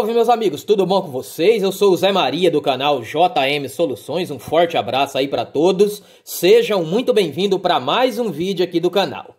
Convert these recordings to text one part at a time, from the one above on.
Salve, meus amigos, tudo bom com vocês? Eu sou o Zé Maria do canal JM Soluções. Um forte abraço aí para todos. Sejam muito bem-vindos para mais um vídeo aqui do canal.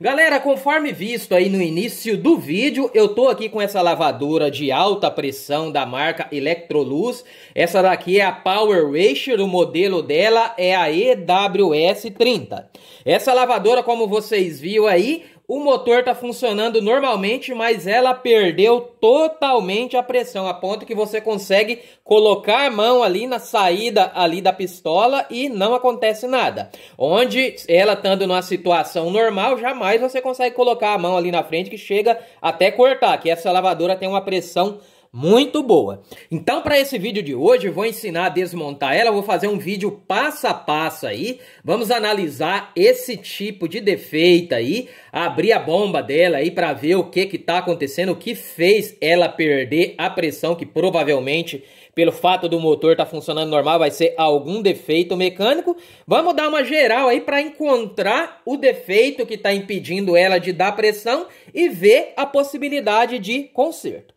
Galera, conforme visto aí no início do vídeo, eu tô aqui com essa lavadora de alta pressão da marca Electrolux. Essa daqui é a Power Racer, o modelo dela é a EWS30. Essa lavadora, como vocês viram aí, o motor está funcionando normalmente, mas ela perdeu totalmente a pressão, a ponto que você consegue colocar a mão ali na saída ali da pistola e não acontece nada. Onde ela estando numa situação normal, jamais você consegue colocar a mão ali na frente que chega até cortar, que essa lavadora tem uma pressão muito boa. Então, para esse vídeo de hoje, vou ensinar a desmontar ela, vou fazer um vídeo passo a passo aí, vamos analisar esse tipo de defeito aí, abrir a bomba dela aí para ver o que que tá acontecendo, o que fez ela perder a pressão, que provavelmente, pelo fato do motor tá funcionando normal, vai ser algum defeito mecânico. Vamos dar uma geral aí para encontrar o defeito que está impedindo ela de dar pressão e ver a possibilidade de conserto.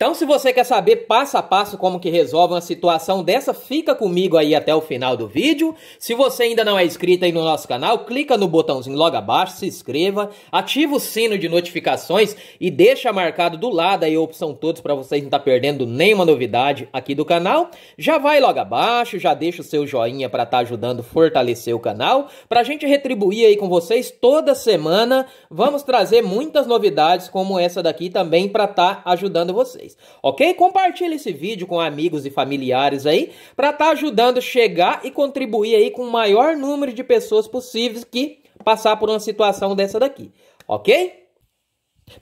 Então, se você quer saber passo a passo como que resolve uma situação dessa, fica comigo aí até o final do vídeo. Se você ainda não é inscrito aí no nosso canal, clica no botãozinho logo abaixo, se inscreva, ativa o sino de notificações e deixa marcado do lado aí a opção todos para vocês não estar tá perdendo nenhuma novidade aqui do canal. Já vai logo abaixo, já deixa o seu joinha para estar tá ajudando a fortalecer o canal, para a gente retribuir aí com vocês toda semana. Vamos trazer muitas novidades como essa daqui também para estar tá ajudando vocês vocês, ok? Compartilhe esse vídeo com amigos e familiares aí para estar tá ajudando chegar e contribuir aí com o maior número de pessoas possíveis que passar por uma situação dessa daqui, ok?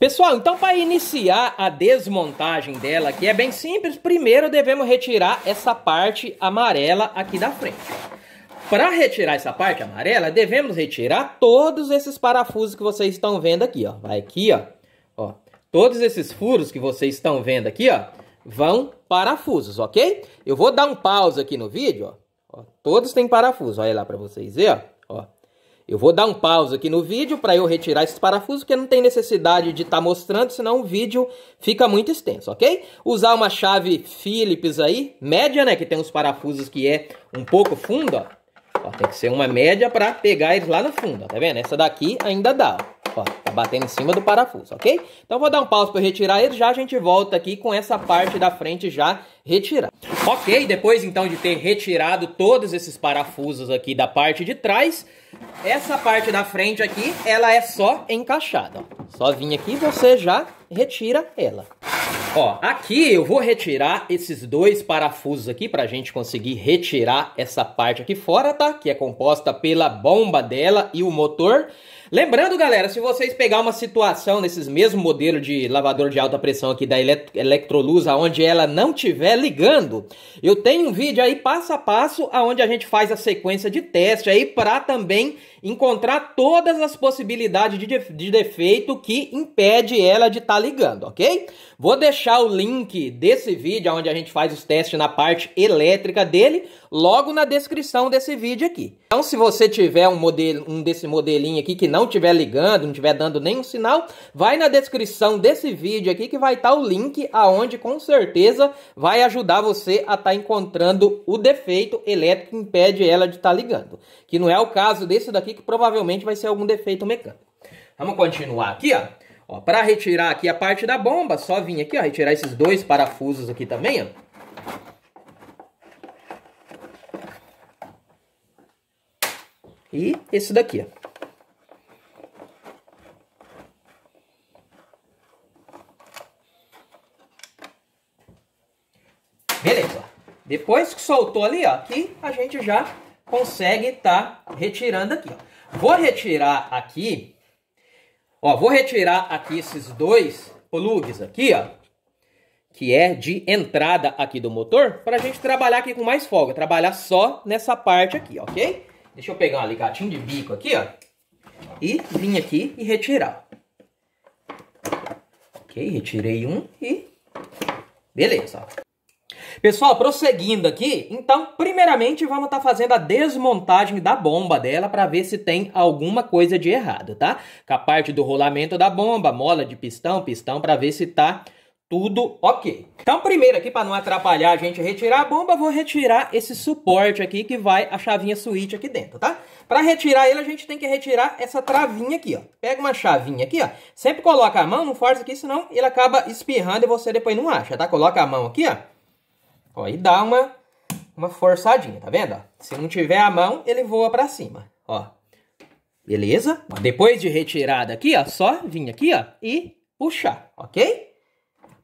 Pessoal, então para iniciar a desmontagem dela aqui é bem simples. Primeiro devemos retirar essa parte amarela aqui da frente. Para retirar essa parte amarela, devemos retirar todos esses parafusos que vocês estão vendo aqui, ó. Vai aqui, ó. Todos esses furos que vocês estão vendo aqui, ó, vão parafusos, ok? Eu vou dar um pause aqui no vídeo, ó. todos têm parafuso, olha lá para vocês verem, ó. Eu vou dar um pausa aqui no vídeo para eu retirar esses parafusos, porque não tem necessidade de estar tá mostrando, senão o vídeo fica muito extenso, ok? Usar uma chave Phillips aí, média, né, que tem uns parafusos que é um pouco fundo, ó. ó tem que ser uma média para pegar eles lá no fundo, ó, tá vendo? Essa daqui ainda dá, ó ó, tá batendo em cima do parafuso, ok? Então vou dar um pause para retirar ele, já a gente volta aqui com essa parte da frente já retirada. Ok, depois então de ter retirado todos esses parafusos aqui da parte de trás, essa parte da frente aqui, ela é só encaixada, ó. Só vem aqui e você já retira ela. Ó, aqui eu vou retirar esses dois parafusos aqui para a gente conseguir retirar essa parte aqui fora, tá? Que é composta pela bomba dela e o motor. Lembrando, galera, se vocês pegar uma situação nesses mesmos modelos de lavador de alta pressão aqui da Elet Electroluz, aonde ela não tiver ligando, eu tenho um vídeo aí passo a passo aonde a gente faz a sequência de teste aí para também encontrar todas as possibilidades de, de, de defeito que impede ela de estar tá ligando, ok? Vou deixar o link desse vídeo, onde a gente faz os testes na parte elétrica dele, logo na descrição desse vídeo aqui. Então, se você tiver um, modelo, um desse modelinho aqui que não estiver ligando, não estiver dando nenhum sinal, vai na descrição desse vídeo aqui que vai estar tá o link aonde com certeza vai ajudar você a estar tá encontrando o defeito elétrico que impede ela de estar tá ligando. Que não é o caso desse daqui, que provavelmente vai ser algum defeito mecânico. Vamos continuar aqui, ó. ó para retirar aqui a parte da bomba, só vim aqui, ó, retirar esses dois parafusos aqui também, ó. E esse daqui, ó. Beleza. Depois que soltou ali, ó, aqui a gente já consegue estar tá retirando aqui. Ó. Vou retirar aqui, ó, vou retirar aqui esses dois plugs aqui, ó, que é de entrada aqui do motor, para a gente trabalhar aqui com mais folga, trabalhar só nessa parte aqui, ok? Deixa eu pegar um aligatinho de bico aqui, ó, e vim aqui e retirar. Ok, retirei um e beleza, ó. Pessoal, prosseguindo aqui, então, primeiramente vamos estar tá fazendo a desmontagem da bomba dela para ver se tem alguma coisa de errado, tá? Com a parte do rolamento da bomba, mola de pistão, pistão, para ver se tá tudo ok. Então, primeiro aqui, para não atrapalhar a gente retirar a bomba, vou retirar esse suporte aqui que vai a chavinha switch aqui dentro, tá? Para retirar ele, a gente tem que retirar essa travinha aqui, ó. Pega uma chavinha aqui, ó. Sempre coloca a mão, não força aqui, senão ele acaba espirrando e você depois não acha, tá? Coloca a mão aqui, ó. Ó, e dá uma, uma forçadinha, tá vendo? Ó, se não tiver a mão, ele voa pra cima, ó. Beleza? depois de retirada aqui, ó, só vir aqui, ó, e puxar, ok?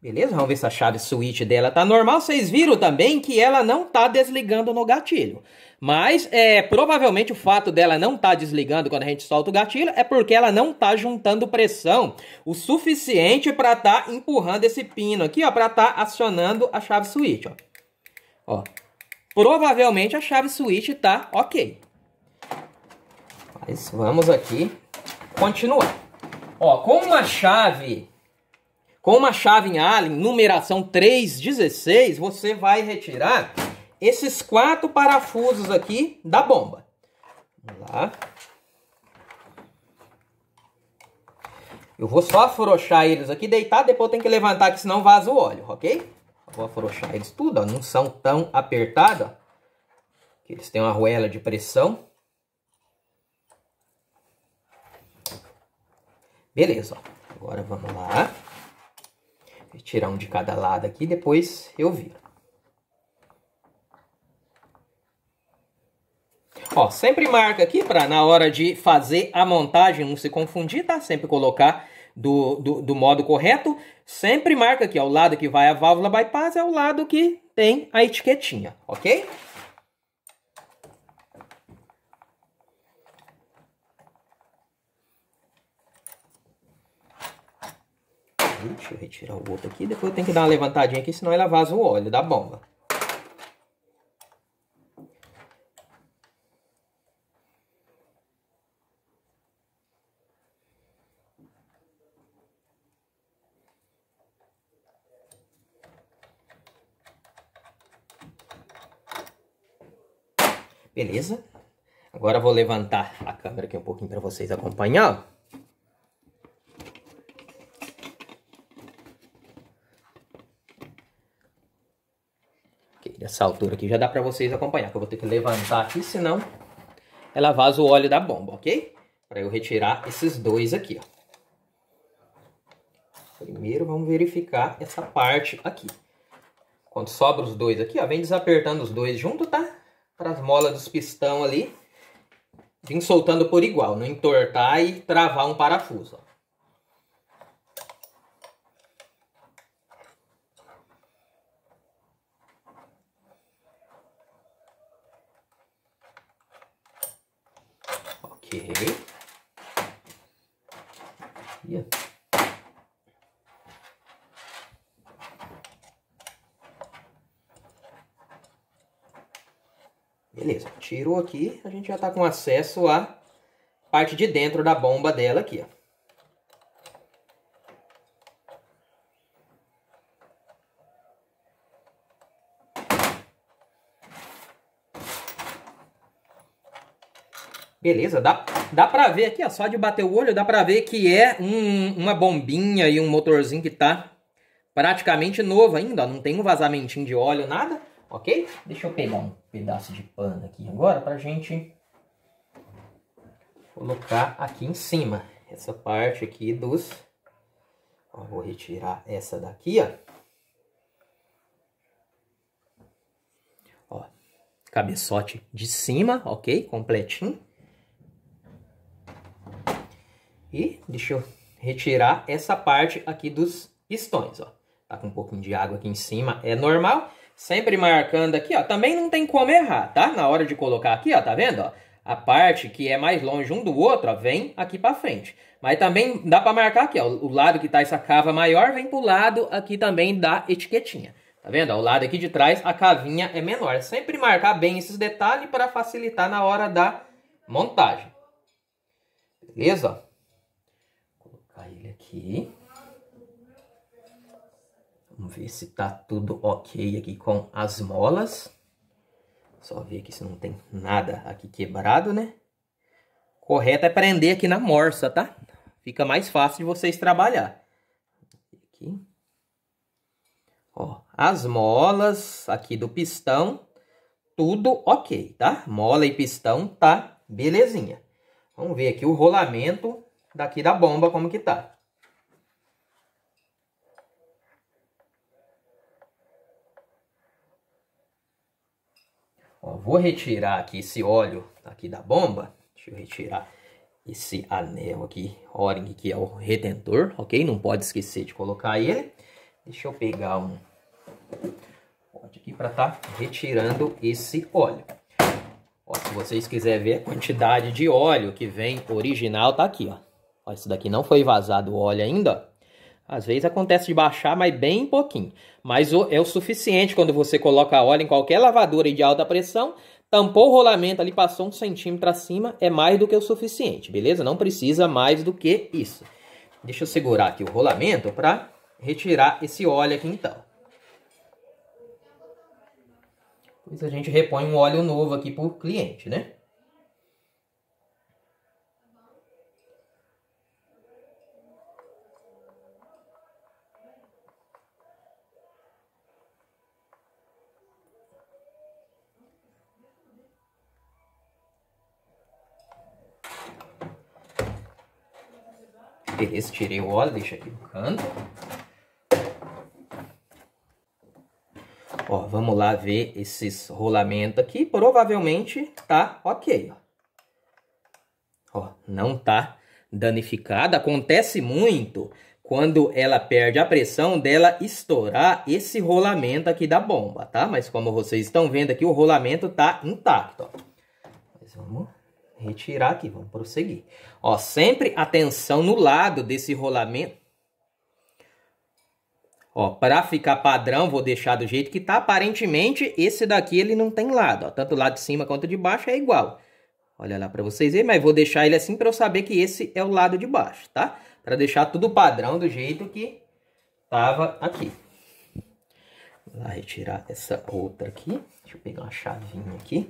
Beleza? Vamos ver se a chave switch dela tá normal. Vocês viram também que ela não tá desligando no gatilho. Mas é, provavelmente o fato dela não tá desligando quando a gente solta o gatilho é porque ela não tá juntando pressão o suficiente para tá empurrando esse pino aqui, ó, para tá acionando a chave switch, ó. Ó, provavelmente a chave switch tá ok. Mas vamos aqui continuar. Ó, com uma chave, com uma chave em Allen, numeração 316, você vai retirar esses quatro parafusos aqui da bomba. Vamos lá. Eu vou só afrouxar eles aqui, deitar, depois tem que levantar, que senão vaza o óleo, ok? Vou afrouxar eles tudo, ó. Não são tão apertados, ó. Eles têm uma arruela de pressão. Beleza, ó. Agora vamos lá. Vou tirar um de cada lado aqui, depois eu viro. Ó, sempre marca aqui para na hora de fazer a montagem não se confundir, tá? Sempre colocar do, do, do modo correto. Sempre marca aqui, ó, o lado que vai a válvula bypass é o lado que tem a etiquetinha, ok? Deixa eu retirar o outro aqui, depois eu tenho que dar uma levantadinha aqui, senão ela vaza o óleo da bomba. Beleza? Agora vou levantar a câmera aqui um pouquinho para vocês acompanhar. Okay, dessa altura aqui já dá para vocês acompanhar, que eu vou ter que levantar aqui, senão ela vaza o óleo da bomba, ok? Para eu retirar esses dois aqui, ó. Primeiro vamos verificar essa parte aqui. Quando sobra os dois aqui, ó, vem desapertando os dois junto, tá? para as molas dos pistão ali. Vim soltando por igual, não entortar e travar um parafuso. Ó. Virou aqui, a gente já está com acesso à parte de dentro da bomba dela aqui, ó. Beleza, dá, dá para ver aqui, ó, só de bater o olho, dá para ver que é um, uma bombinha e um motorzinho que está praticamente novo ainda, ó, não tem um vazamentinho de óleo, nada ok? Deixa eu pegar um pedaço de pano aqui agora para a gente colocar aqui em cima. Essa parte aqui dos... Ó, vou retirar essa daqui, ó. Ó, cabeçote de cima, ok? Completinho. E deixa eu retirar essa parte aqui dos pistões, ó. Tá com um pouquinho de água aqui em cima, é normal. Sempre marcando aqui, ó. Também não tem como errar, tá? Na hora de colocar aqui, ó, tá vendo? Ó? A parte que é mais longe um do outro, ó, vem aqui para frente. Mas também dá para marcar aqui, ó. O lado que tá essa cava maior vem pro lado aqui também da etiquetinha. Tá vendo? o lado aqui de trás, a cavinha é menor. É sempre marcar bem esses detalhes para facilitar na hora da montagem. Beleza? Vou colocar ele aqui. Vamos ver se tá tudo ok aqui com as molas. Só ver aqui se não tem nada aqui quebrado, né? Correto é prender aqui na morsa, tá? Fica mais fácil de vocês trabalhar. Aqui. Ó, as molas aqui do pistão, tudo ok, tá? Mola e pistão tá belezinha. Vamos ver aqui o rolamento daqui da bomba como que tá. Ó, vou retirar aqui esse óleo aqui da bomba. Deixa eu retirar esse anel aqui, O-ring, que é o retentor, ok? Não pode esquecer de colocar ele. Deixa eu pegar um pote aqui para estar tá retirando esse óleo. Ó, se vocês quiserem ver a quantidade de óleo que vem original, tá aqui, ó. ó. Esse daqui não foi vazado o óleo ainda, ó. Às vezes acontece de baixar, mas bem pouquinho. Mas é o suficiente quando você coloca óleo em qualquer lavadora de alta pressão, tampou o rolamento ali, passou um centímetro acima, é mais do que o suficiente, beleza? Não precisa mais do que isso. Deixa eu segurar aqui o rolamento para retirar esse óleo aqui então. Depois a gente repõe um óleo novo aqui para o cliente, né? Estirei tirei o óleo, deixa aqui no canto. Ó, vamos lá ver esses rolamentos aqui. Provavelmente tá ok, ó. Ó, não tá danificada. Acontece muito quando ela perde a pressão dela estourar esse rolamento aqui da bomba, tá? Mas como vocês estão vendo aqui, o rolamento tá intacto, ó. Mas vamos retirar aqui, vamos prosseguir. Ó, sempre atenção no lado desse rolamento. Ó, para ficar padrão, vou deixar do jeito que tá. Aparentemente, esse daqui ele não tem lado, ó. Tanto lado de cima quanto de baixo é igual. Olha lá para vocês verem, mas vou deixar ele assim para eu saber que esse é o lado de baixo, tá? Para deixar tudo padrão do jeito que tava aqui. Vou lá retirar essa outra aqui. Deixa eu pegar uma chavinha aqui.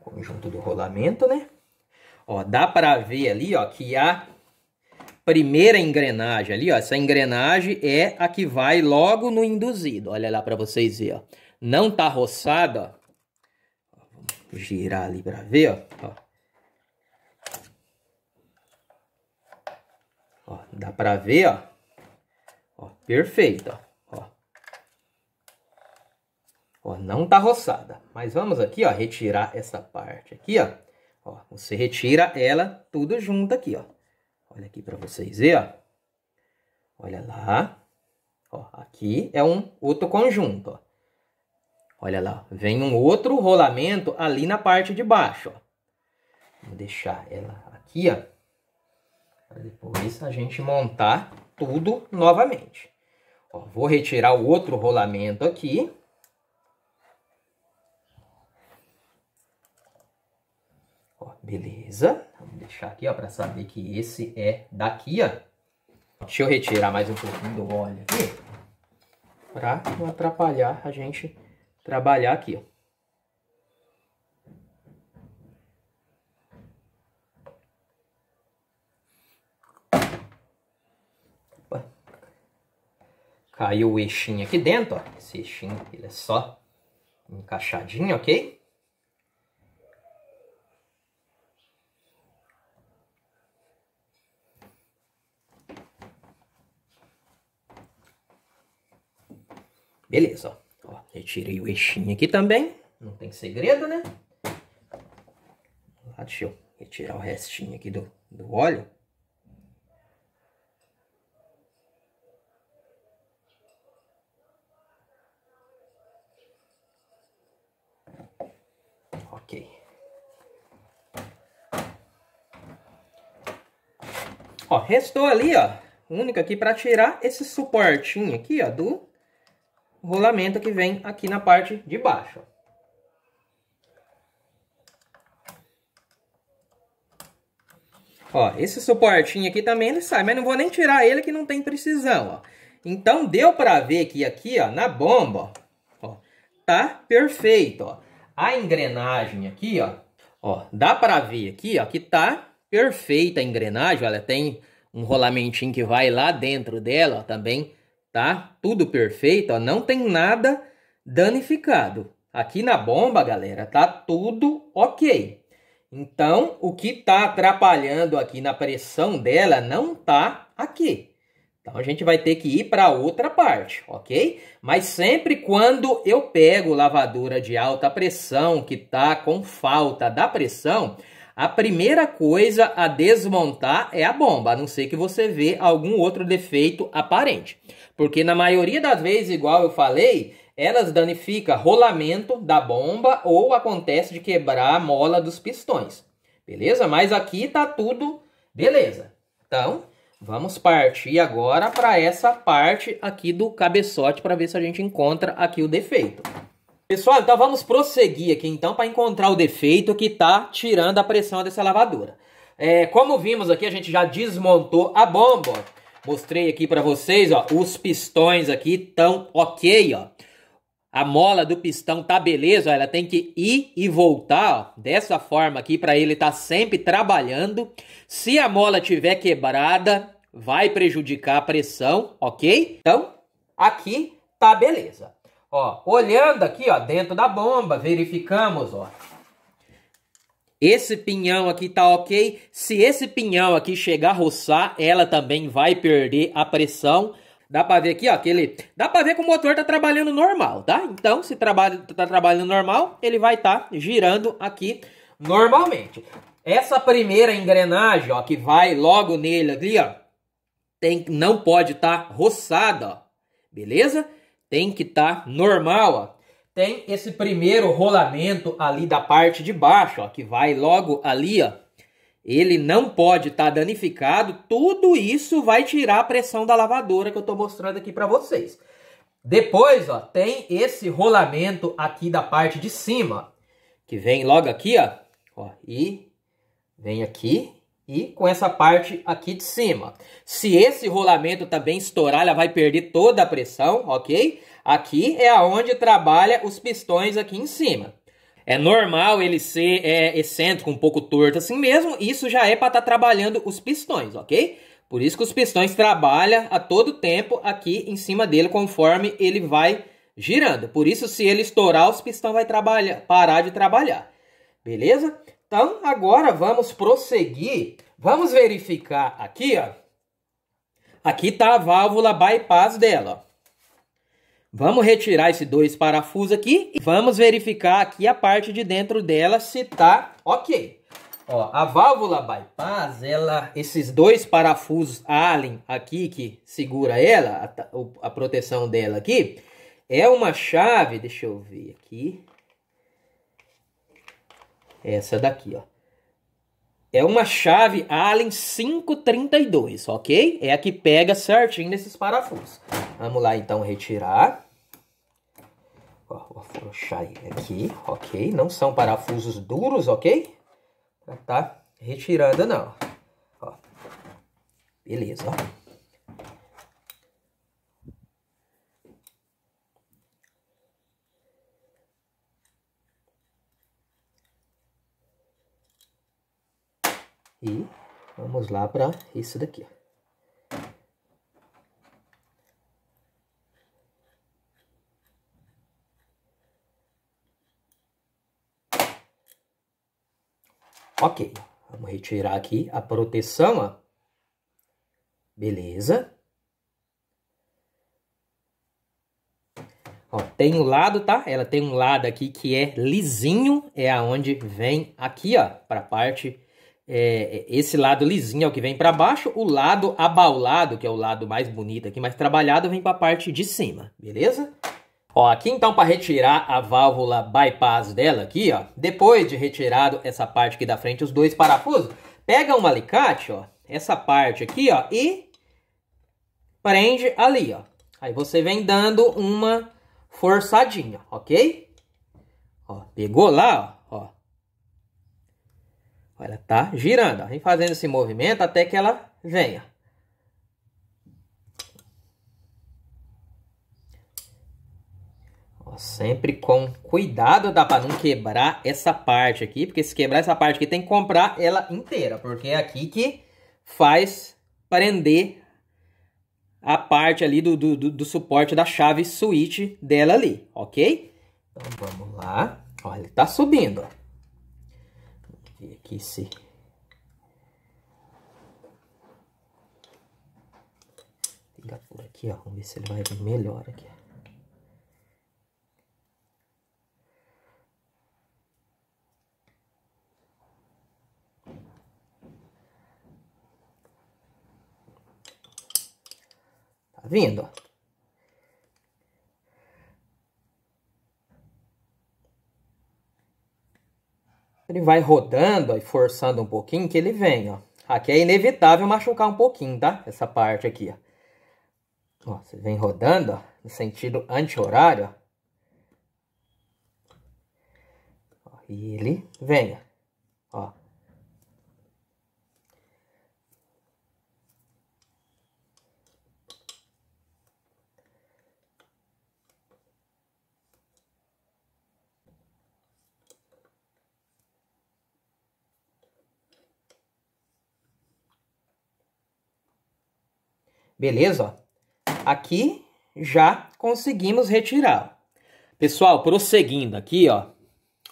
Conjunto do rolamento, né? Ó, dá para ver ali, ó, que a primeira engrenagem ali, ó, essa engrenagem é a que vai logo no induzido. Olha lá para vocês verem, ó. Não tá roçada, ó. girar ali para ver, ó. ó. Ó, dá para ver, ó. ó. Perfeito, ó. Ó, não tá roçada, mas vamos aqui, ó, retirar essa parte aqui, ó. ó você retira ela tudo junto aqui, ó. Olha aqui para vocês verem, ó. Olha lá. Ó, aqui é um outro conjunto, ó. Olha lá, vem um outro rolamento ali na parte de baixo, ó. Vou deixar ela aqui, ó. Para depois a gente montar tudo novamente. Ó, vou retirar o outro rolamento aqui. Beleza. Vamos deixar aqui, ó, para saber que esse é daqui, ó. Deixa eu retirar mais um pouquinho do óleo aqui. Pra não atrapalhar a gente trabalhar aqui, ó. Caiu o eixinho aqui dentro, ó. Esse eixinho, ele é só encaixadinho, ok? Beleza, ó. Ó, retirei o eixinho aqui também. Não tem segredo, né? deixa eu retirar o restinho aqui do, do óleo. Ok. Ó, restou ali, ó. Único aqui para tirar esse suportinho aqui, ó, do rolamento que vem aqui na parte de baixo. Ó, esse suportinho aqui também ele sai, mas não vou nem tirar ele que não tem precisão, ó. Então deu para ver que aqui, ó, na bomba, ó, tá perfeito, ó. A engrenagem aqui, ó, ó, dá para ver aqui, ó, que tá perfeita a engrenagem, Olha, ela tem um rolamentinho que vai lá dentro dela, ó, também tá? Tudo perfeito, ó, não tem nada danificado. Aqui na bomba, galera, tá tudo ok. Então, o que tá atrapalhando aqui na pressão dela não tá aqui. Então, a gente vai ter que ir para outra parte, ok? Mas sempre quando eu pego lavadora de alta pressão que tá com falta da pressão, a primeira coisa a desmontar é a bomba, a não ser que você vê algum outro defeito aparente. Porque na maioria das vezes, igual eu falei, elas danificam rolamento da bomba ou acontece de quebrar a mola dos pistões. Beleza? Mas aqui tá tudo beleza. Então, vamos partir agora para essa parte aqui do cabeçote para ver se a gente encontra aqui o defeito. Pessoal, então vamos prosseguir aqui então para encontrar o defeito que está tirando a pressão dessa lavadora. É, como vimos aqui, a gente já desmontou a bomba. Ó. Mostrei aqui para vocês, ó, os pistões aqui estão ok, ó. A mola do pistão tá beleza, ó, ela tem que ir e voltar ó, dessa forma aqui para ele estar tá sempre trabalhando. Se a mola tiver quebrada, vai prejudicar a pressão, ok? Então, aqui tá beleza. Ó, olhando aqui, ó, dentro da bomba, verificamos, ó. Esse pinhão aqui tá ok. Se esse pinhão aqui chegar a roçar, ela também vai perder a pressão. Dá pra ver aqui, ó, que ele... Dá pra ver que o motor tá trabalhando normal, tá? Então, se trabalha, tá trabalhando normal, ele vai estar tá girando aqui normalmente. Essa primeira engrenagem, ó, que vai logo nele ali, ó, tem, não pode estar tá roçada, ó. Beleza? Tem que estar tá normal, ó. Tem esse primeiro rolamento ali da parte de baixo, ó, que vai logo ali, ó. Ele não pode estar tá danificado. Tudo isso vai tirar a pressão da lavadora que eu estou mostrando aqui para vocês. Depois, ó, tem esse rolamento aqui da parte de cima, que vem logo aqui, ó, ó, e vem aqui e com essa parte aqui de cima. Se esse rolamento também estourar, ela vai perder toda a pressão, ok? Aqui é aonde trabalha os pistões aqui em cima. É normal ele ser é, excêntrico, um pouco torto assim mesmo, isso já é para estar tá trabalhando os pistões, ok? Por isso que os pistões trabalham a todo tempo aqui em cima dele, conforme ele vai girando. Por isso, se ele estourar, os pistões vai trabalhar, parar de trabalhar. Beleza? Então, agora vamos prosseguir. Vamos verificar aqui, ó. Aqui tá a válvula bypass dela, ó. Vamos retirar esses dois parafusos aqui e vamos verificar aqui a parte de dentro dela se tá ok. Ó, a válvula bypass, ela, esses dois parafusos Allen aqui que segura ela, a, a proteção dela aqui, é uma chave, deixa eu ver aqui, essa daqui, ó. É uma chave Allen 532, ok? É a que pega certinho nesses parafusos. Vamos lá, então, retirar. Ó, vou afrouxar ele aqui, ok? Não são parafusos duros, ok? Pra tá retirando, não. Ó. Beleza, ó. E vamos lá para isso daqui. Ok, vamos retirar aqui a proteção, ó. Beleza. Ó, tem um lado, tá? Ela tem um lado aqui que é lisinho, é aonde vem aqui, ó, para a parte é, é, esse lado lisinho é o que vem para baixo, o lado abaulado, que é o lado mais bonito aqui, mais trabalhado, vem para a parte de cima, beleza? Ó, aqui então para retirar a válvula bypass dela aqui, ó, depois de retirado essa parte aqui da frente, os dois parafusos, pega um alicate, ó, essa parte aqui, ó, e prende ali, ó. Aí você vem dando uma forçadinha, ok? Ó, pegou lá, ó. Ela tá girando, vem fazendo esse movimento até que ela venha. Sempre com cuidado, dá para não quebrar essa parte aqui, porque se quebrar essa parte aqui, tem que comprar ela inteira, porque é aqui que faz prender a parte ali do, do, do suporte da chave switch dela ali, ok? Então vamos lá, olha, ele tá subindo, ó. E aqui C. Ligar por aqui, ó. Vamos ver se ele vai vir melhor aqui. Tá vindo, ó. Ele vai rodando e forçando um pouquinho que ele vem, ó. Aqui é inevitável machucar um pouquinho, tá? Essa parte aqui, ó. ó você vem rodando, ó, no sentido anti-horário, ó. E ele vem, ó. Beleza? Aqui já conseguimos retirar. Pessoal, prosseguindo aqui, ó.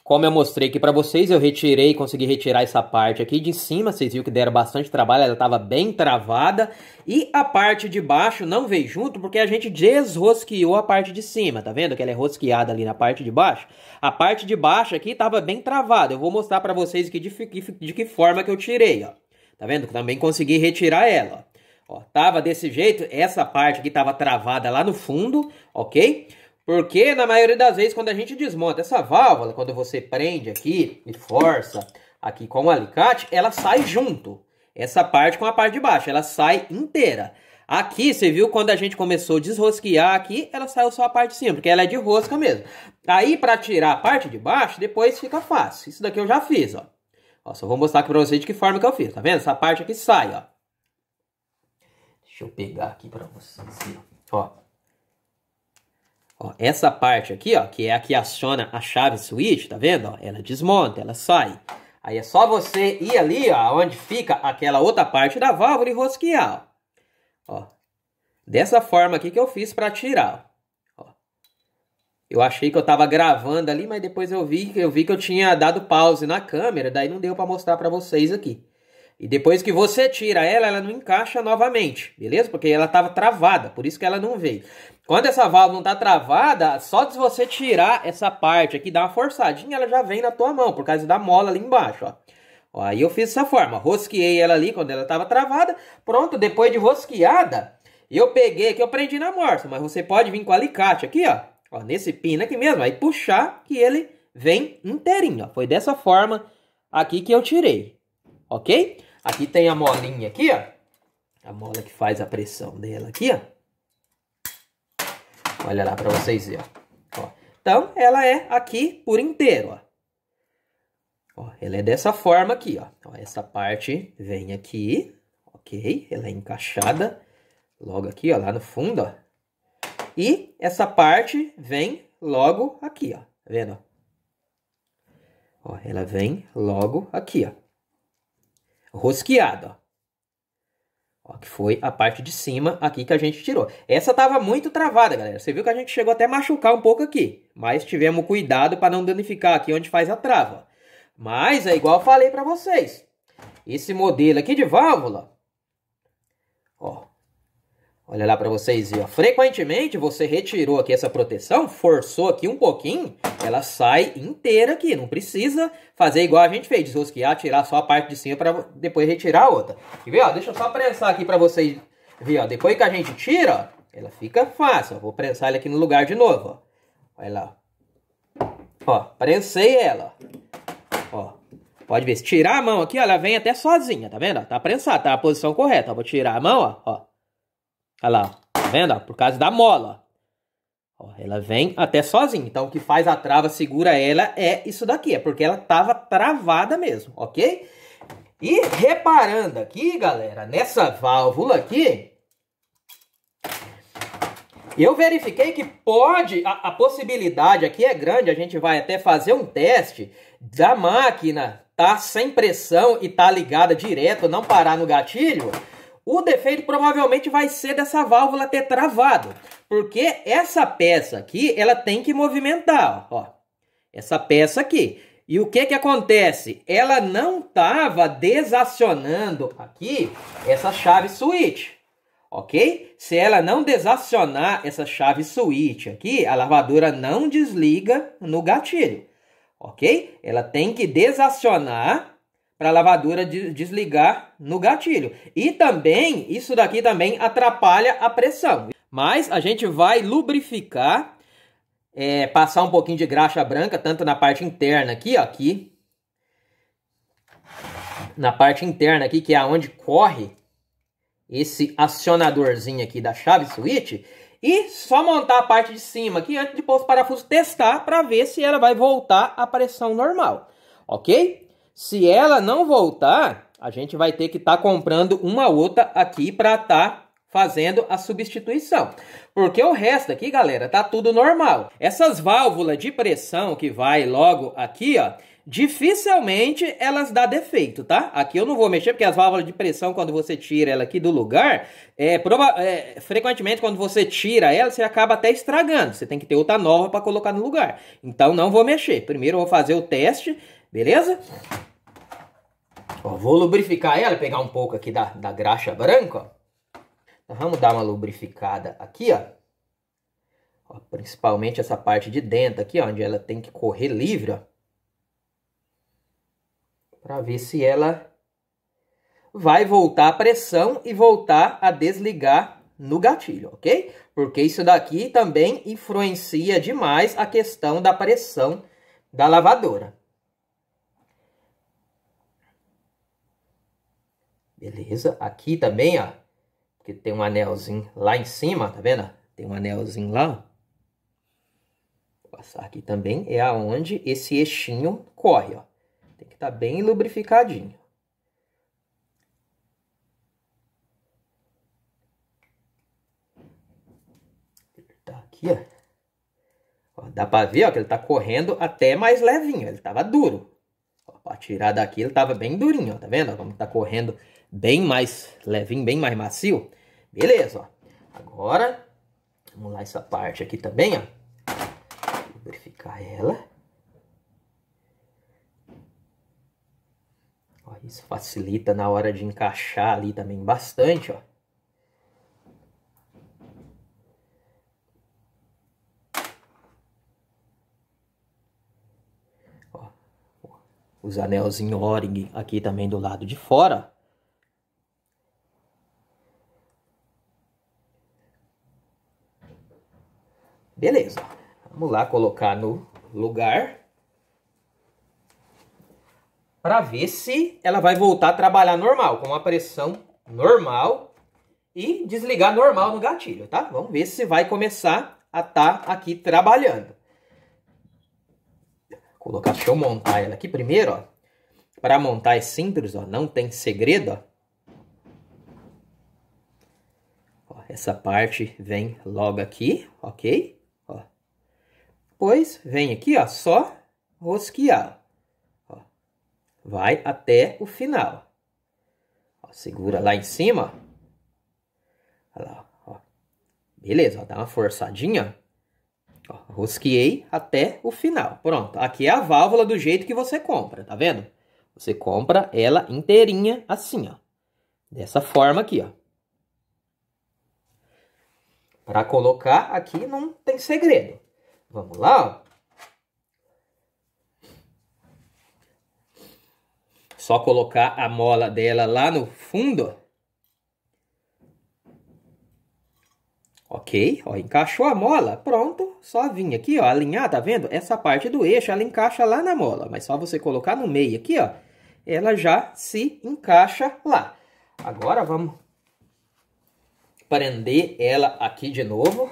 Como eu mostrei aqui para vocês, eu retirei, consegui retirar essa parte aqui de cima. Vocês viram que deram bastante trabalho, ela estava bem travada. E a parte de baixo não veio junto porque a gente desrosqueou a parte de cima, tá vendo? Que ela é rosqueada ali na parte de baixo. A parte de baixo aqui estava bem travada. Eu vou mostrar para vocês aqui de, de, de que forma que eu tirei, ó. Tá vendo? Também consegui retirar ela, ó. Ó, tava desse jeito, essa parte aqui tava travada lá no fundo, ok? Porque na maioria das vezes quando a gente desmonta essa válvula, quando você prende aqui e força aqui com o alicate, ela sai junto. Essa parte com a parte de baixo, ela sai inteira. Aqui, você viu, quando a gente começou a desrosquear aqui, ela saiu só a parte de cima, porque ela é de rosca mesmo. Aí, para tirar a parte de baixo, depois fica fácil. Isso daqui eu já fiz, ó. ó só vou mostrar aqui para vocês de que forma que eu fiz, tá vendo? Essa parte aqui sai, ó. Deixa eu pegar aqui para vocês, ó. ó. Essa parte aqui, ó, que é a que aciona a chave switch, tá vendo? Ó, ela desmonta, ela sai. Aí é só você ir ali, ó, onde fica aquela outra parte da válvula e rosquear, ó. Dessa forma aqui que eu fiz para tirar, eu achei que eu tava gravando ali, mas depois eu vi, eu vi que eu tinha dado pause na câmera, daí não deu para mostrar para vocês aqui. E depois que você tira ela, ela não encaixa novamente, beleza? Porque ela estava travada, por isso que ela não veio. Quando essa válvula não está travada, só de você tirar essa parte aqui, dar uma forçadinha, ela já vem na tua mão, por causa da mola ali embaixo, ó. ó aí eu fiz dessa forma, rosqueei ela ali quando ela estava travada, pronto, depois de rosqueada, eu peguei aqui, eu prendi na morsa, mas você pode vir com o alicate aqui, ó, ó nesse pino aqui mesmo, aí puxar que ele vem inteirinho, ó. Foi dessa forma aqui que eu tirei, ok? Aqui tem a molinha aqui, ó. A mola que faz a pressão dela aqui, ó. Olha lá para vocês verem, ó. Então, ela é aqui por inteiro, ó. ó. Ela é dessa forma aqui, ó. ó. Essa parte vem aqui, ok? Ela é encaixada logo aqui, ó, lá no fundo, ó. E essa parte vem logo aqui, ó. Tá vendo? Ó, ela vem logo aqui, ó. Rosqueada, Ó. que foi a parte de cima aqui que a gente tirou. Essa tava muito travada, galera. Você viu que a gente chegou até a machucar um pouco aqui. Mas tivemos cuidado para não danificar aqui onde faz a trava. Mas é igual eu falei para vocês. Esse modelo aqui de válvula, ó, Olha lá para vocês, ó. Frequentemente você retirou aqui essa proteção, forçou aqui um pouquinho, ela sai inteira aqui. Não precisa fazer igual a gente fez, desrosquear, tirar só a parte de cima para depois retirar a outra. E ver, ó? Deixa eu só prensar aqui para vocês ver, ó. Depois que a gente tira, ela fica fácil. Ó. Vou prensar ela aqui no lugar de novo, ó. Olha lá. Ó, prensei ela. Ó. Pode ver, se tirar a mão aqui, ó, ela vem até sozinha, tá vendo? Tá prensada, tá na posição correta. Ó, vou tirar a mão, ó. ó. Olha lá, tá vendo? Por causa da mola. Ó, ela vem até sozinha. Então, o que faz a trava, segura ela, é isso daqui. É porque ela tava travada mesmo, ok? E reparando aqui, galera, nessa válvula aqui, eu verifiquei que pode, a, a, possibilidade aqui é grande, a gente vai até fazer um teste da máquina tá sem pressão e tá ligada direto, não parar no gatilho, o defeito provavelmente vai ser dessa válvula ter travado, porque essa peça aqui, ela tem que movimentar, ó. Essa peça aqui. E o que que acontece? Ela não tava desacionando aqui essa chave switch, ok? Se ela não desacionar essa chave switch aqui, a lavadora não desliga no gatilho, ok? Ela tem que desacionar para a lavadora desligar no gatilho. E também, isso daqui também atrapalha a pressão. Mas a gente vai lubrificar, é, passar um pouquinho de graxa branca, tanto na parte interna aqui, ó, aqui, na parte interna aqui, que é onde corre esse acionadorzinho aqui da chave switch, e só montar a parte de cima aqui antes de pôr os parafusos, testar para ver se ela vai voltar à pressão normal, ok? Se ela não voltar, a gente vai ter que estar tá comprando uma outra aqui para estar tá fazendo a substituição. Porque o resto aqui, galera, tá tudo normal. Essas válvulas de pressão que vai logo aqui, ó, dificilmente elas dá defeito, tá? Aqui eu não vou mexer, porque as válvulas de pressão, quando você tira ela aqui do lugar, é, é frequentemente quando você tira ela, você acaba até estragando. Você tem que ter outra nova para colocar no lugar. Então não vou mexer. Primeiro eu vou fazer o teste beleza? Ó, vou lubrificar ela, pegar um pouco aqui da, da graxa branca, ó. Então, vamos dar uma lubrificada aqui, ó. ó. Principalmente essa parte de dentro aqui, ó, onde ela tem que correr livre, ó. Pra ver se ela vai voltar a pressão e voltar a desligar no gatilho, ok? Porque isso daqui também influencia demais a questão da pressão da lavadora. Beleza? Aqui também, ó. Porque tem um anelzinho lá em cima, tá vendo? Tem um anelzinho lá. Vou passar aqui também. É aonde esse eixinho corre, ó. Tem que estar tá bem lubrificadinho. Tá aqui, ó. Ó, dá pra ver ó, que ele tá correndo até mais levinho. Ele tava duro. Ó, pra tirar daqui, ele tava bem durinho, ó, tá vendo? como tá correndo bem mais levinho, bem mais macio. Beleza, ó. Agora, vamos lá essa parte aqui também, ó. Lubrificar ela. Ó, isso facilita na hora de encaixar ali também bastante, ó. os anelzinhos O-ring aqui também do lado de fora. Beleza. Vamos lá colocar no lugar. Para ver se ela vai voltar a trabalhar normal, com uma pressão normal. E desligar normal no gatilho, tá? Vamos ver se vai começar a estar tá aqui trabalhando. colocar, deixa eu montar ela aqui primeiro, ó. Para montar é simples, ó, não tem segredo, ó. essa parte vem logo aqui, ok? Depois vem aqui, ó, só rosquear. Ó. Vai até o final. Ó, segura lá em cima. Ó lá, ó. Beleza, ó, dá uma forçadinha. Ó, rosqueei até o final. Pronto, aqui é a válvula do jeito que você compra, tá vendo? Você compra ela inteirinha assim, ó. Dessa forma aqui, ó. Para colocar aqui não tem segredo. Vamos lá. Só colocar a mola dela lá no fundo. Ok, ó, encaixou a mola, pronto, só vir aqui, ó, alinhar, tá vendo? Essa parte do eixo, ela encaixa lá na mola, mas só você colocar no meio aqui, ó, ela já se encaixa lá. Agora vamos prender ela aqui de novo.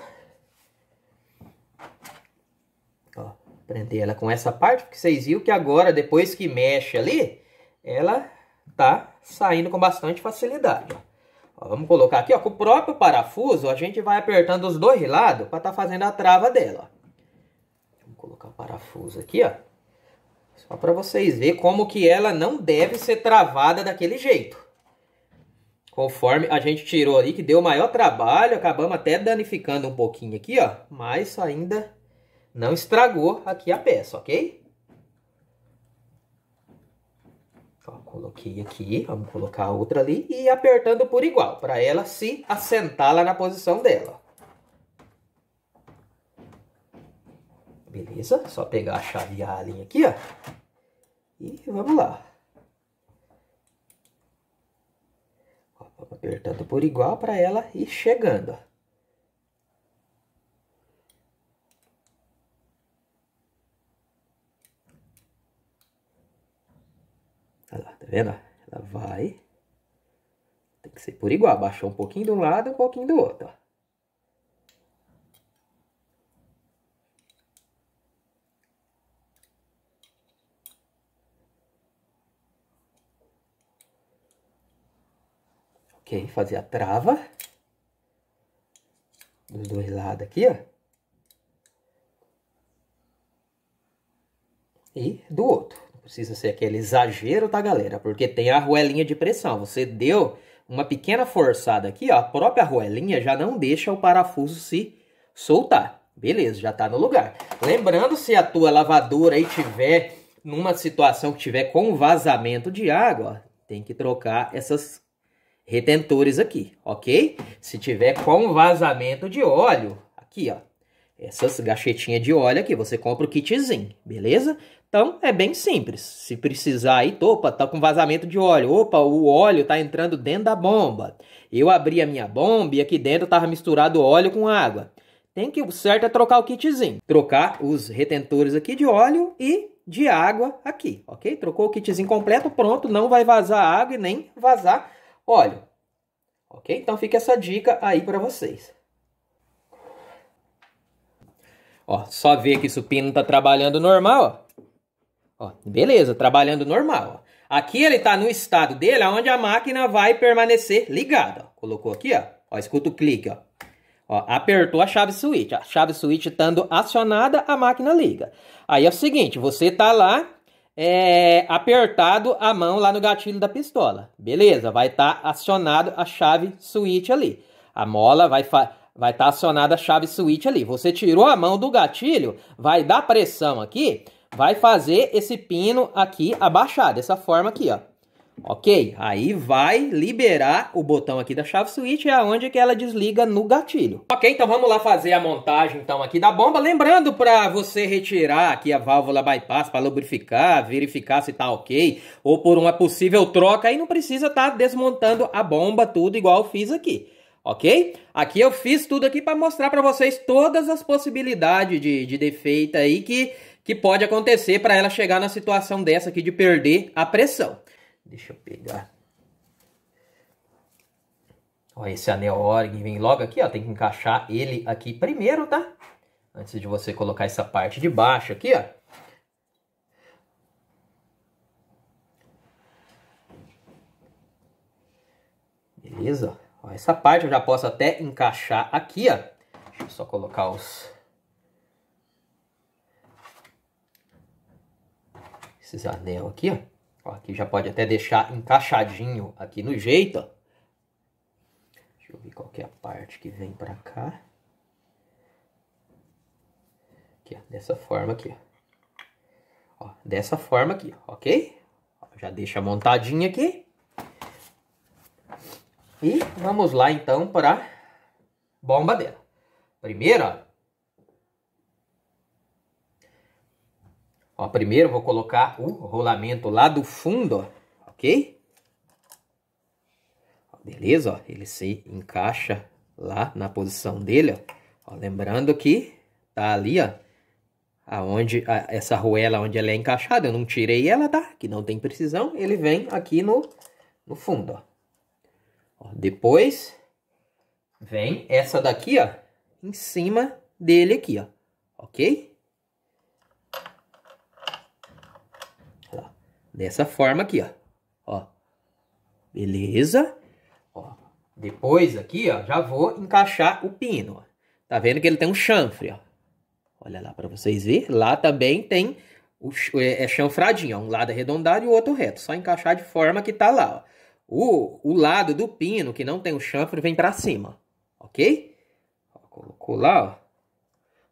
prender ela com essa parte, porque vocês viram que agora, depois que mexe ali, ela tá saindo com bastante facilidade. Ó, vamos colocar aqui, ó, com o próprio parafuso, a gente vai apertando os dois lados para tá fazendo a trava dela. Vamos colocar o parafuso aqui, ó. Só para vocês verem como que ela não deve ser travada daquele jeito. Conforme a gente tirou ali, que deu maior trabalho, acabamos até danificando um pouquinho aqui, ó. Mas ainda não estragou aqui a peça, ok? Ó, coloquei aqui, vamos colocar a outra ali e apertando por igual, para ela se assentar lá na posição dela. Beleza? Só pegar a chave e a linha aqui, ó. E vamos lá. Ó, apertando por igual para ela ir chegando, ó. vendo? Ela vai. Tem que ser por igual. Abaixou um pouquinho de um lado e um pouquinho do outro. Ok, fazer a trava. Dos dois lados aqui, ó. E do outro precisa ser aquele exagero, tá, galera? Porque tem a arruelinha de pressão. Você deu uma pequena forçada aqui, ó, a própria arruelinha já não deixa o parafuso se soltar. Beleza, já tá no lugar. Lembrando, se a tua lavadora aí tiver numa situação que tiver com vazamento de água, ó, tem que trocar essas retentores aqui, ok? Se tiver com vazamento de óleo, aqui, ó, essas gachetinhas de óleo aqui. Você compra o kitzinho, beleza? Então, é bem simples. Se precisar aí, opa, tá com vazamento de óleo. Opa, o óleo tá entrando dentro da bomba. Eu abri a minha bomba e aqui dentro tava misturado óleo com água. Tem que, o certo é trocar o kitzinho. Trocar os retentores aqui de óleo e de água aqui, ok? Trocou o kitzinho completo, pronto. Não vai vazar água e nem vazar óleo. Ok? Então fica essa dica aí para vocês. Ó, só ver que isso o pino tá trabalhando normal, ó. ó beleza, trabalhando normal, ó. Aqui ele está no estado dele, onde a máquina vai permanecer ligada. Colocou aqui, ó. ó. Escuta o clique, ó. ó. Apertou a chave switch. A chave switch estando acionada, a máquina liga. Aí é o seguinte, você está lá é, apertado a mão lá no gatilho da pistola. Beleza, vai estar tá acionado a chave switch ali. A mola vai... Fa vai estar tá acionada a chave switch ali. Você tirou a mão do gatilho, vai dar pressão aqui, vai fazer esse pino aqui abaixar, dessa forma aqui, ó. Ok? Aí vai liberar o botão aqui da chave switch, é onde que ela desliga no gatilho. Ok, então vamos lá fazer a montagem então aqui da bomba. Lembrando para você retirar aqui a válvula bypass para lubrificar, verificar se tá ok, ou por uma possível troca, aí não precisa estar tá desmontando a bomba tudo igual eu fiz aqui ok? Aqui eu fiz tudo aqui para mostrar para vocês todas as possibilidades de, de defeito aí que, que pode acontecer para ela chegar na situação dessa aqui de perder a pressão. Deixa eu pegar. Ó, esse anel org vem logo aqui, ó, tem que encaixar ele aqui primeiro, tá? Antes de você colocar essa parte de baixo aqui, ó. Beleza, ó. Ó, essa parte eu já posso até encaixar aqui, ó. Deixa eu só colocar os... Esses anel aqui, ó. ó. Aqui já pode até deixar encaixadinho aqui no jeito, ó. Deixa eu ver qual é a parte que vem pra cá. Aqui, ó. Dessa forma aqui, ó. ó dessa forma aqui, ó, ok? já deixa montadinho aqui. E vamos lá então para bomba dela. Primeiro, ó, ó, primeiro vou colocar o rolamento lá do fundo, ó, ok? Ó, beleza, ó, ele se encaixa lá na posição dele, ó. ó lembrando que tá ali, ó, aonde a, essa arruela onde ela é encaixada, eu não tirei ela, tá? Que não tem precisão, ele vem aqui no, no fundo, ó. Ó, depois, vem essa daqui, ó, em cima dele aqui, ó. Ok? Ó, dessa forma aqui, ó. Ó. Beleza? Ó. Depois aqui, ó, já vou encaixar o pino, ó. Tá vendo que ele tem um chanfre, ó. Olha lá para vocês verem. Lá também tem o, é, é chanfradinho, ó. Um lado arredondado e o outro reto. Só encaixar de forma que tá lá, ó o, o lado do pino que não tem o chanfre vem para cima, ok? Ó, colocou lá,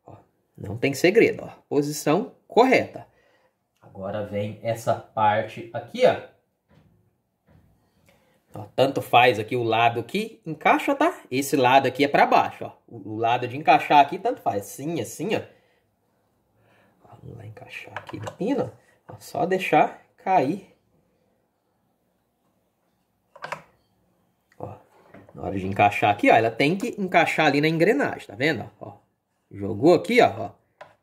ó. ó. Não tem segredo, ó. Posição correta. Agora vem essa parte aqui, ó. ó tanto faz aqui o lado que encaixa, tá? Esse lado aqui é para baixo, ó. O, o lado de encaixar aqui, tanto faz. Assim, assim, ó. Vamos lá encaixar aqui no pino. Ó, só deixar cair Na hora de encaixar aqui, ó, ela tem que encaixar ali na engrenagem, tá vendo? Ó, jogou aqui, ó, ó.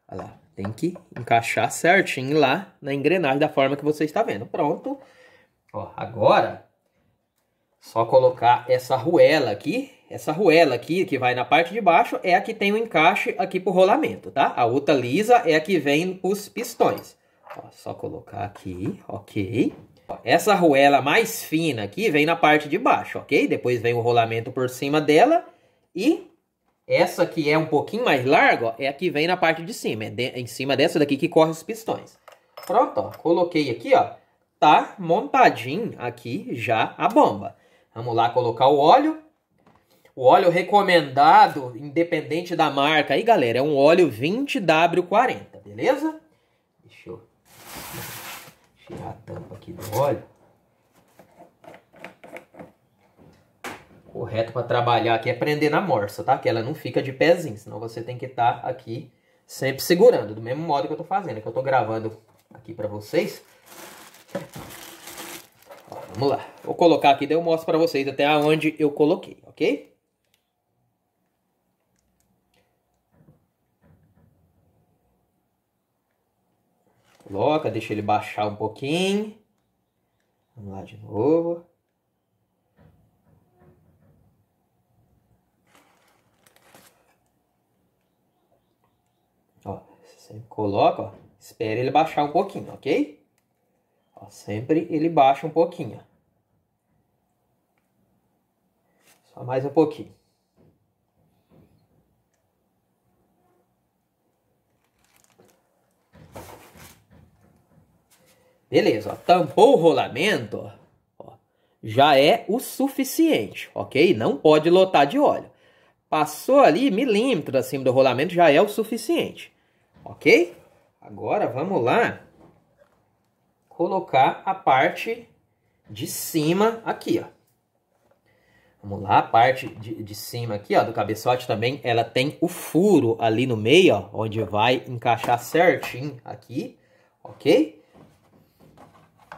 Olha lá, tem que encaixar certinho lá na engrenagem da forma que você está vendo. Pronto. Ó, agora, só colocar essa arruela aqui. Essa arruela aqui, que vai na parte de baixo, é a que tem o encaixe aqui pro rolamento, tá? A outra lisa é a que vem os pistões. Ó, só colocar aqui, ok. Essa arruela mais fina aqui vem na parte de baixo, ok? Depois vem o rolamento por cima dela e essa que é um pouquinho mais larga, ó, é a que vem na parte de cima, é de, em cima dessa daqui que corre os pistões. Pronto, ó, coloquei aqui, ó, tá montadinho aqui já a bomba. Vamos lá colocar o óleo. O óleo recomendado, independente da marca aí, galera, é um óleo 20W40, beleza? Deixa eu tirar a tampa aqui do óleo. Correto para trabalhar aqui é prender na morsa, tá? Que ela não fica de pezinho, senão você tem que estar tá aqui sempre segurando, do mesmo modo que eu tô fazendo, que eu tô gravando aqui para vocês. Ó, vamos lá. Vou colocar aqui, daí eu mostro para vocês até onde eu coloquei, ok? desbloca, deixa ele baixar um pouquinho. Vamos lá de novo. Ó, sempre coloca, ó, espera ele baixar um pouquinho, ok? Ó, sempre ele baixa um pouquinho. Só mais um pouquinho. Beleza, ó, tampou o rolamento, ó, já é o suficiente, ok? Não pode lotar de óleo. Passou ali milímetro acima do rolamento, já é o suficiente, ok? Agora vamos lá colocar a parte de cima aqui, ó. Vamos lá, a parte de, de cima aqui, ó, do cabeçote também, ela tem o furo ali no meio, ó, onde vai encaixar certinho aqui, ok?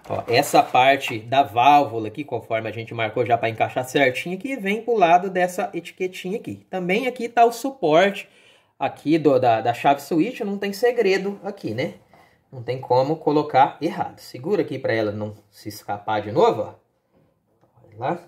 Ó, essa parte da válvula aqui, conforme a gente marcou já para encaixar certinho aqui, vem para o lado dessa etiquetinha aqui. Também aqui está o suporte aqui do, da, da chave switch, não tem segredo aqui, né? Não tem como colocar errado. Segura aqui para ela não se escapar de novo, ó. Olha lá.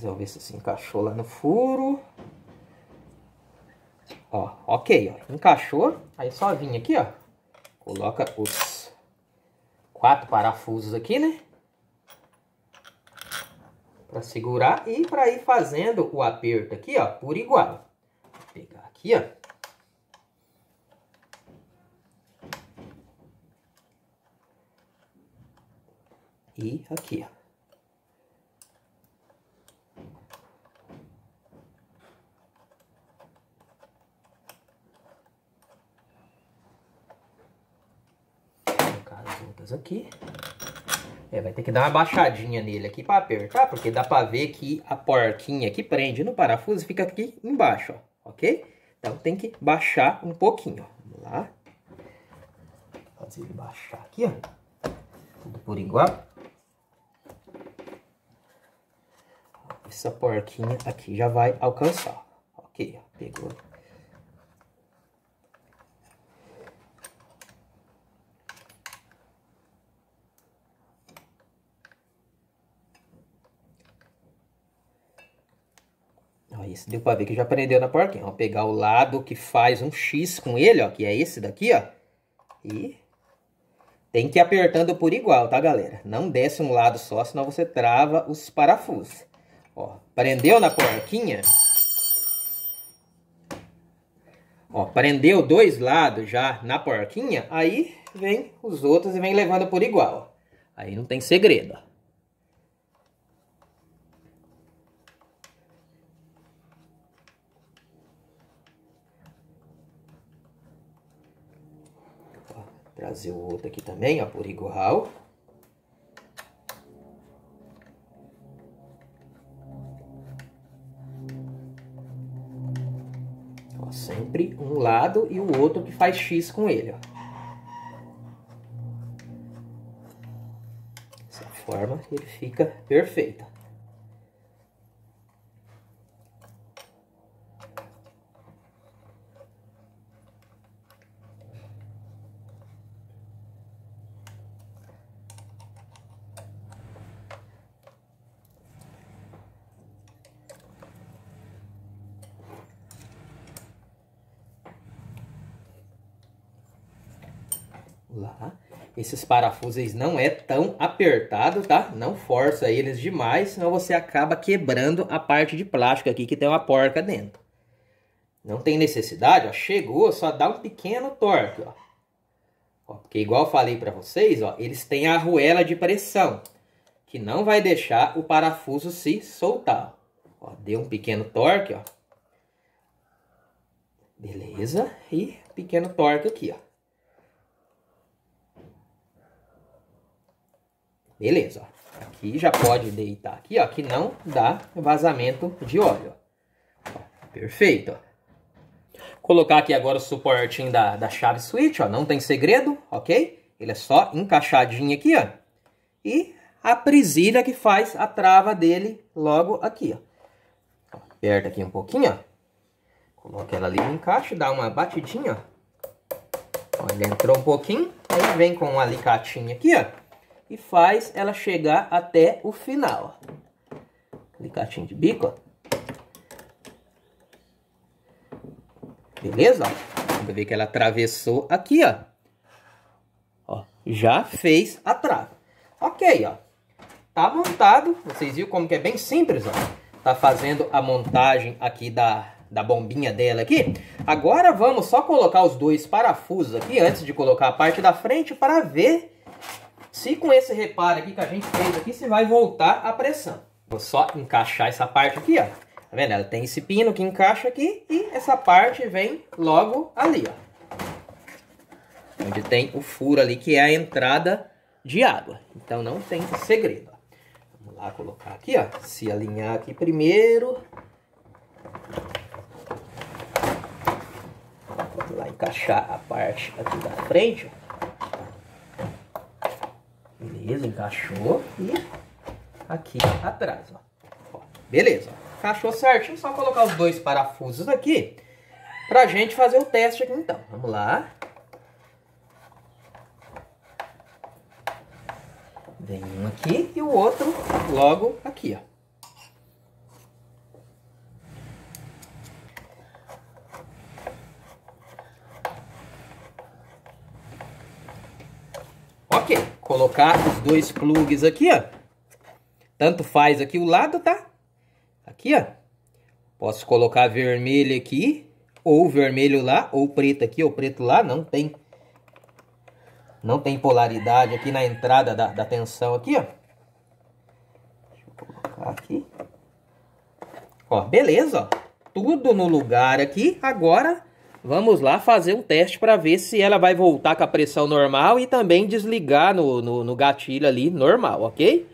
Vamos ver se se encaixou lá no furo. Ó, ok, ó. Encaixou. Aí só vim aqui, ó. Coloca os quatro parafusos aqui, né? Pra segurar e pra ir fazendo o aperto aqui, ó, por igual. Vou pegar aqui, ó. E aqui, ó. aqui. É, vai ter que dar uma baixadinha nele aqui para apertar, porque dá para ver que a porquinha que prende no parafuso fica aqui embaixo, ó, ok? Então tem que baixar um pouquinho. Vamos lá. Fazer ele baixar aqui, ó. Tudo por igual. Essa porquinha aqui já vai alcançar. Ok, pegou ó, esse deu pra ver que já aprendeu na porquinha. Vamos pegar o lado que faz um X com ele, ó, que é esse daqui, ó. E tem que ir apertando por igual, tá, galera? Não desce um lado só, senão você trava os parafusos. Ó, prendeu na porquinha... Ó, prendeu dois lados já na porquinha, aí vem os outros e vem levando por igual. Aí não tem segredo, ó. Trazer o outro aqui também, ó, por igual. Ó, sempre um lado e o outro que faz X com ele, ó. Dessa forma ele fica perfeito. lá. Esses parafusos não é tão apertado, tá? Não força eles demais, senão você acaba quebrando a parte de plástico aqui que tem uma porca dentro. Não tem necessidade, ó. Chegou, só dá um pequeno torque, ó. ó porque igual falei para vocês, ó, eles têm a arruela de pressão, que não vai deixar o parafuso se soltar. Ó, deu um pequeno torque, ó. Beleza? E pequeno torque aqui, ó. Beleza, ó. Aqui já pode deitar aqui, ó, que não dá vazamento de óleo. perfeito, ó. Colocar aqui agora o suportinho da, da chave switch, ó, não tem segredo, ok? Ele é só encaixadinho aqui, ó. E a presilha que faz a trava dele logo aqui, ó. Aperta aqui um pouquinho, ó. Coloca ela ali no encaixe, dá uma batidinha, ó. Ele entrou um pouquinho, aí vem com um alicatinho aqui, ó e faz ela chegar até o final. Alicatinho de bico, ó. Beleza? Vamos ver que ela atravessou aqui, ó. Ó, já fez a trava. Ok, ó. Tá montado. Vocês viram como que é bem simples, ó. Tá fazendo a montagem aqui da, da bombinha dela aqui. Agora vamos só colocar os dois parafusos aqui antes de colocar a parte da frente para ver se com esse reparo aqui que a gente fez aqui, você vai voltar a pressão. Vou só encaixar essa parte aqui, ó. Tá vendo? Ela tem esse pino que encaixa aqui e essa parte vem logo ali, ó. Onde tem o furo ali, que é a entrada de água. Então não tem segredo. Ó. Vamos lá colocar aqui, ó. Se alinhar aqui primeiro. Vamos lá encaixar a parte aqui da frente, ó. Beleza, encaixou. E aqui atrás, ó. beleza, encaixou certinho. Só colocar os dois parafusos aqui pra gente fazer o teste aqui então. Vamos lá. Vem um aqui e o outro logo aqui, ó. colocar os dois plugs aqui, ó. Tanto faz aqui o lado, tá? Aqui, ó. Posso colocar vermelho aqui, ou vermelho lá, ou preto aqui, ou preto lá. Não tem, não tem polaridade aqui na entrada da, da tensão aqui, ó. Deixa eu colocar aqui. Ó, beleza, ó. Tudo no lugar aqui. Agora Vamos lá fazer um teste para ver se ela vai voltar com a pressão normal e também desligar no, no, no gatilho ali normal, ok?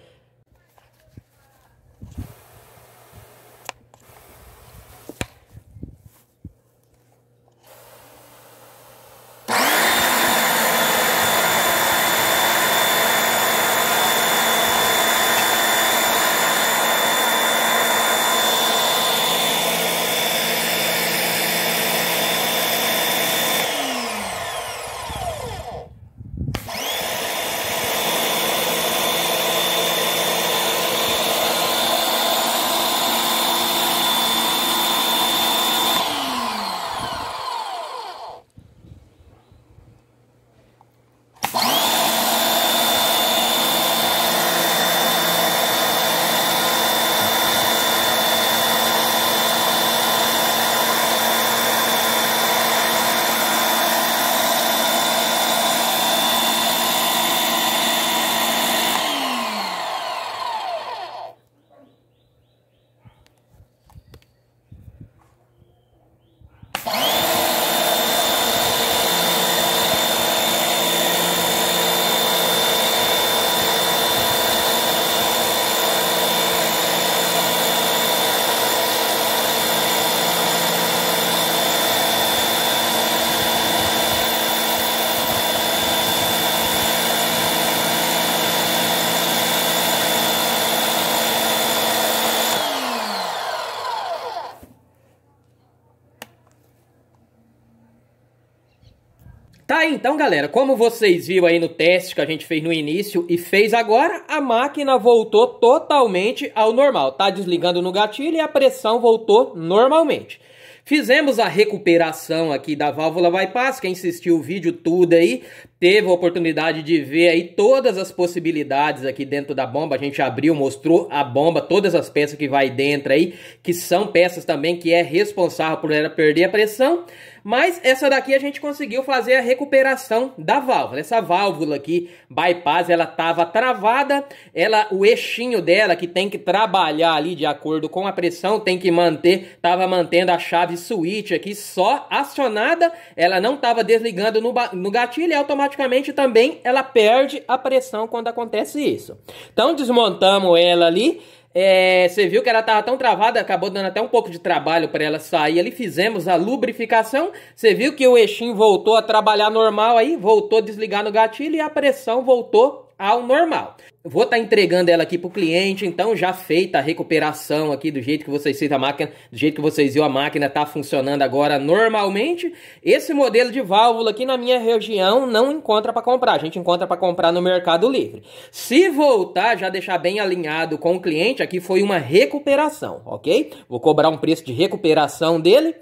então, galera, como vocês viram aí no teste que a gente fez no início e fez agora, a máquina voltou totalmente ao normal. Tá desligando no gatilho e a pressão voltou normalmente. Fizemos a recuperação aqui da válvula bypass, quem assistiu o vídeo tudo aí, teve a oportunidade de ver aí todas as possibilidades aqui dentro da bomba. A gente abriu, mostrou a bomba, todas as peças que vai dentro aí, que são peças também que é responsável por ela perder a pressão. Mas essa daqui a gente conseguiu fazer a recuperação da válvula. Essa válvula aqui, bypass, ela estava travada. Ela, o eixinho dela, que tem que trabalhar ali de acordo com a pressão, tem que manter, estava mantendo a chave switch aqui só acionada. Ela não estava desligando no, no gatilho e automaticamente automaticamente também ela perde a pressão quando acontece isso. Então desmontamos ela ali. É, você viu que ela estava tão travada, acabou dando até um pouco de trabalho para ela sair ali. Fizemos a lubrificação. Você viu que o eixinho voltou a trabalhar normal aí, voltou a desligar no gatilho e a pressão voltou ao normal. Vou estar tá entregando ela aqui para o cliente, então já feita a recuperação aqui do jeito que vocês viram a máquina, do jeito que vocês viram a máquina está funcionando agora normalmente. Esse modelo de válvula aqui na minha região não encontra para comprar, a gente encontra para comprar no Mercado Livre. Se voltar, já deixar bem alinhado com o cliente, aqui foi uma recuperação, ok? Vou cobrar um preço de recuperação dele.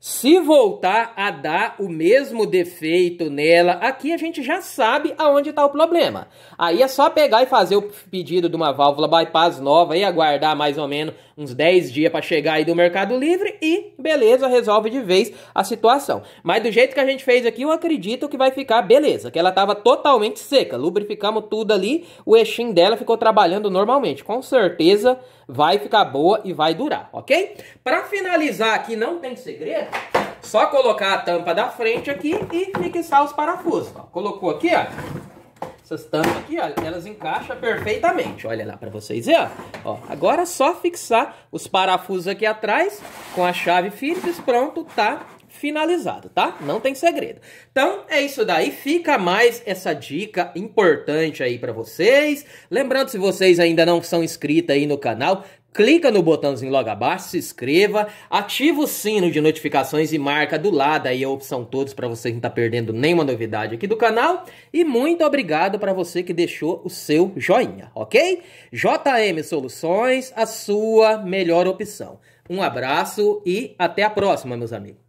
Se voltar a dar o mesmo defeito nela, aqui a gente já sabe aonde está o problema. Aí é só pegar e fazer o pedido de uma válvula bypass nova e aguardar mais ou menos uns 10 dias para chegar aí do Mercado Livre e beleza, resolve de vez a situação. Mas do jeito que a gente fez aqui, eu acredito que vai ficar beleza, que ela tava totalmente seca. Lubrificamos tudo ali, o eixinho dela ficou trabalhando normalmente. Com certeza vai ficar boa e vai durar, ok? Para finalizar aqui, não tem segredo, só colocar a tampa da frente aqui e fixar os parafusos. Ó. Colocou aqui, ó. Essas tampas aqui, olha, elas encaixam perfeitamente. Olha lá para vocês verem, ó. ó. Agora é só fixar os parafusos aqui atrás com a chave e pronto, tá finalizado, tá? Não tem segredo. Então, é isso daí. Fica mais essa dica importante aí para vocês. Lembrando, se vocês ainda não são inscritos aí no canal, clica no botãozinho logo abaixo, se inscreva, ativa o sino de notificações e marca do lado aí a opção todos para você não tá perdendo nenhuma novidade aqui do canal. E muito obrigado para você que deixou o seu joinha, ok? JM Soluções, a sua melhor opção. Um abraço e até a próxima, meus amigos.